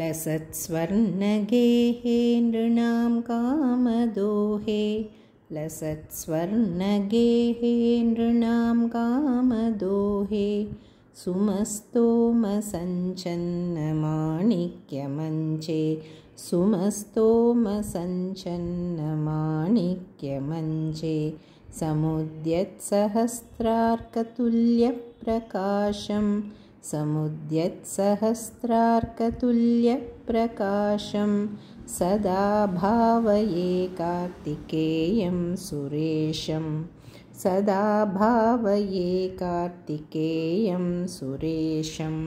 लसत् नृणां कामदोहे लसत् नृणां कामदोहे सुमस्तोम सुमस्तोमसञ्चन्नमाणिक्यमञ्चे सुमस्तोम समुद्यत्सहस्रार्कतुल्यप्रकाशम् समुद्यत्सहस्रार्कतुल्यप्रकाशं सदा भावये कार्तिकेयं सुरेशं सदा भावये कार्तिकेयं सुरेशम्